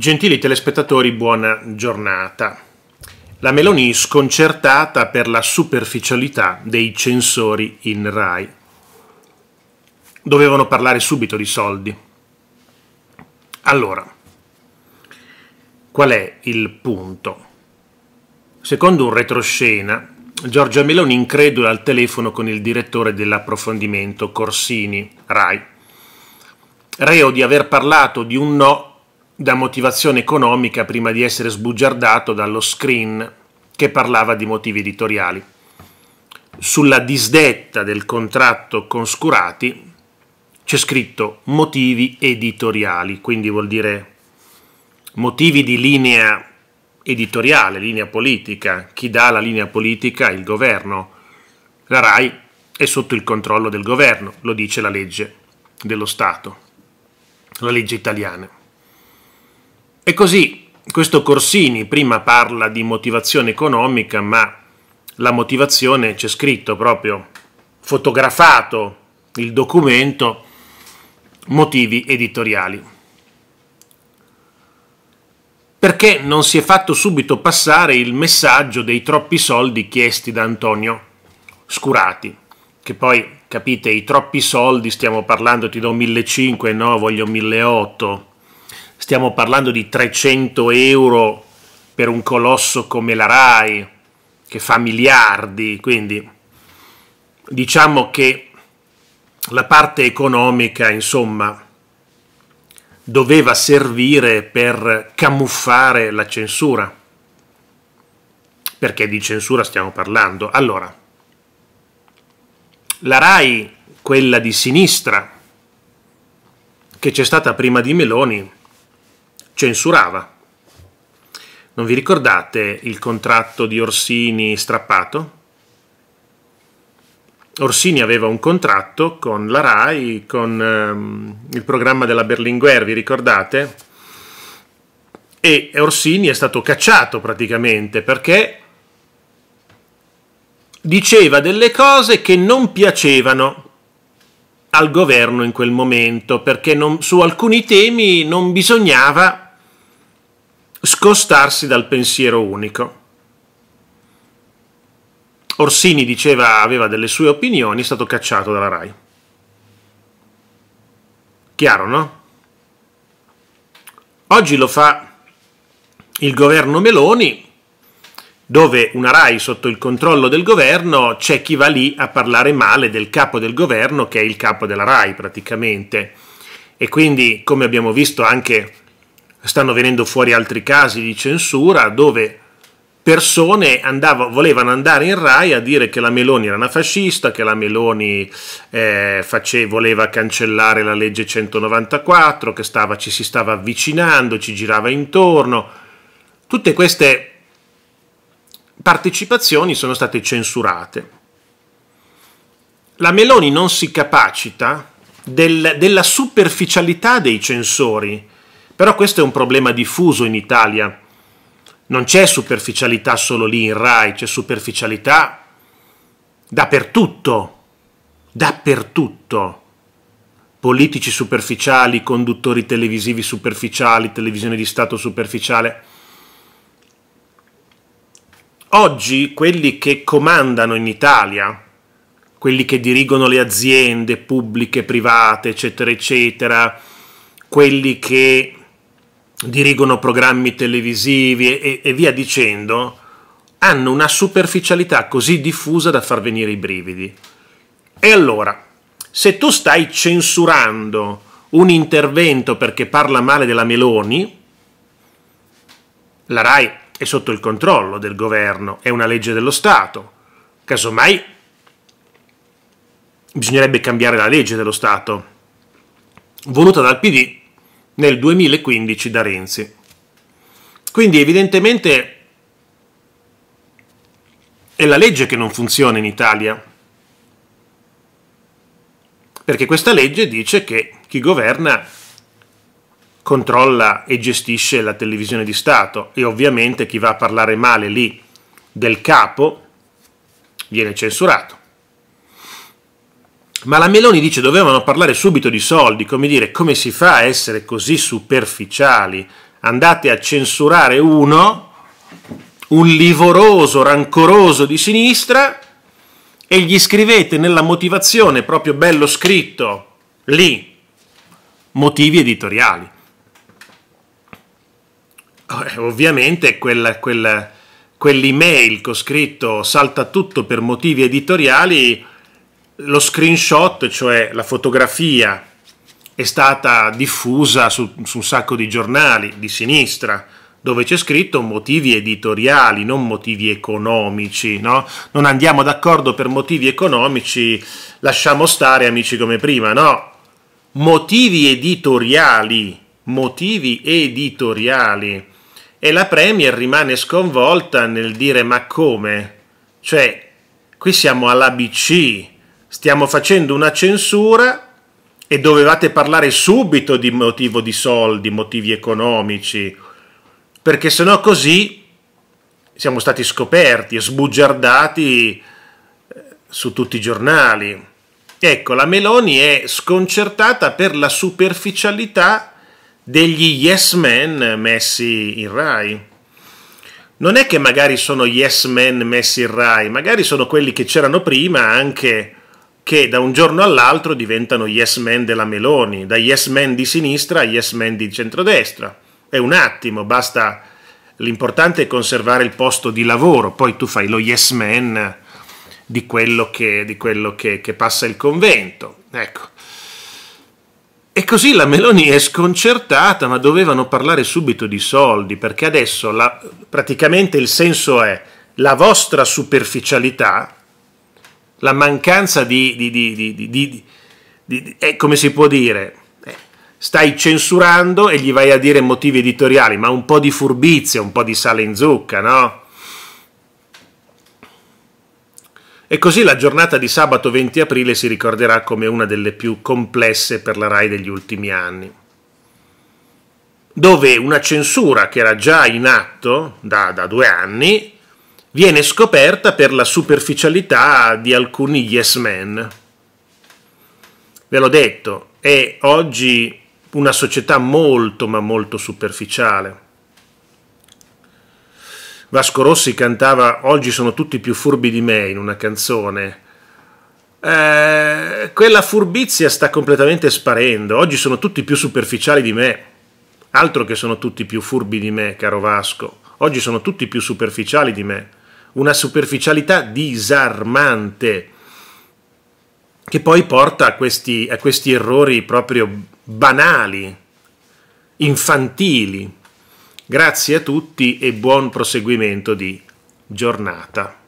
Gentili telespettatori, buona giornata. La Meloni sconcertata per la superficialità dei censori in Rai. Dovevano parlare subito di soldi. Allora, qual è il punto? Secondo un retroscena, Giorgia Meloni incredula al telefono con il direttore dell'approfondimento Corsini, Rai, reo di aver parlato di un no da motivazione economica prima di essere sbugiardato dallo screen che parlava di motivi editoriali. Sulla disdetta del contratto con Scurati c'è scritto motivi editoriali, quindi vuol dire motivi di linea editoriale, linea politica. Chi dà la linea politica il governo. La RAI è sotto il controllo del governo, lo dice la legge dello Stato, la legge italiana. E così questo Corsini prima parla di motivazione economica, ma la motivazione c'è scritto proprio, fotografato il documento, motivi editoriali. Perché non si è fatto subito passare il messaggio dei troppi soldi chiesti da Antonio Scurati, che poi capite i troppi soldi, stiamo parlando, ti do 1.500, no, voglio 1.800 stiamo parlando di 300 euro per un colosso come la RAI, che fa miliardi, quindi diciamo che la parte economica, insomma, doveva servire per camuffare la censura. Perché di censura stiamo parlando? Allora, la RAI, quella di sinistra, che c'è stata prima di Meloni, censurava. Non vi ricordate il contratto di Orsini strappato? Orsini aveva un contratto con la RAI, con ehm, il programma della Berlinguer, vi ricordate? E Orsini è stato cacciato praticamente perché diceva delle cose che non piacevano al governo in quel momento, perché non, su alcuni temi non bisognava scostarsi dal pensiero unico. Orsini diceva, aveva delle sue opinioni, è stato cacciato dalla RAI. Chiaro, no? Oggi lo fa il governo Meloni, dove una RAI sotto il controllo del governo c'è chi va lì a parlare male del capo del governo, che è il capo della RAI praticamente. E quindi, come abbiamo visto anche stanno venendo fuori altri casi di censura dove persone andava, volevano andare in Rai a dire che la Meloni era una fascista, che la Meloni eh, face, voleva cancellare la legge 194, che stava, ci si stava avvicinando, ci girava intorno. Tutte queste partecipazioni sono state censurate. La Meloni non si capacita del, della superficialità dei censori, però questo è un problema diffuso in Italia. Non c'è superficialità solo lì in Rai, c'è superficialità dappertutto, dappertutto. Politici superficiali, conduttori televisivi superficiali, televisione di Stato superficiale. Oggi quelli che comandano in Italia, quelli che dirigono le aziende pubbliche, private, eccetera, eccetera, quelli che dirigono programmi televisivi e, e via dicendo, hanno una superficialità così diffusa da far venire i brividi. E allora, se tu stai censurando un intervento perché parla male della Meloni, la RAI è sotto il controllo del governo, è una legge dello Stato. Casomai bisognerebbe cambiare la legge dello Stato, voluta dal PD, nel 2015 da Renzi. Quindi evidentemente è la legge che non funziona in Italia, perché questa legge dice che chi governa controlla e gestisce la televisione di Stato e ovviamente chi va a parlare male lì del capo viene censurato. Ma la Meloni dice dovevano parlare subito di soldi, come dire, come si fa a essere così superficiali? Andate a censurare uno, un livoroso, rancoroso di sinistra, e gli scrivete nella motivazione, proprio bello scritto, lì, motivi editoriali. Eh, ovviamente quella, quella, quell'email che ho scritto salta tutto per motivi editoriali lo screenshot, cioè la fotografia, è stata diffusa su, su un sacco di giornali di sinistra dove c'è scritto motivi editoriali, non motivi economici, no? Non andiamo d'accordo per motivi economici, lasciamo stare amici come prima, no? Motivi editoriali, motivi editoriali. E la Premier rimane sconvolta nel dire ma come? Cioè, qui siamo all'ABC, stiamo facendo una censura e dovevate parlare subito di motivo di soldi, motivi economici, perché sennò così siamo stati scoperti e sbugiardati eh, su tutti i giornali. Ecco, la Meloni è sconcertata per la superficialità degli yes men messi in Rai. Non è che magari sono yes men messi in Rai, magari sono quelli che c'erano prima anche che da un giorno all'altro diventano yes men della Meloni, da yes men di sinistra a yes men di centrodestra. È un attimo, basta. L'importante è conservare il posto di lavoro, poi tu fai lo yes man di quello che, di quello che, che passa il convento. Ecco. E così la Meloni è sconcertata, ma dovevano parlare subito di soldi, perché adesso la, praticamente il senso è la vostra superficialità la mancanza di, di, di, di eh, come si può dire, eh, stai censurando e gli vai a dire motivi editoriali, ma un po' di furbizia, un po' di sale in zucca, no? E così la giornata di sabato 20 aprile si ricorderà come una delle più complesse per la RAI degli ultimi anni, dove una censura che era già in atto da, da due anni, viene scoperta per la superficialità di alcuni yes men. Ve l'ho detto, è oggi una società molto ma molto superficiale. Vasco Rossi cantava Oggi sono tutti più furbi di me in una canzone. Eh, quella furbizia sta completamente sparendo. Oggi sono tutti più superficiali di me. Altro che sono tutti più furbi di me, caro Vasco. Oggi sono tutti più superficiali di me una superficialità disarmante che poi porta a questi, a questi errori proprio banali, infantili. Grazie a tutti e buon proseguimento di giornata.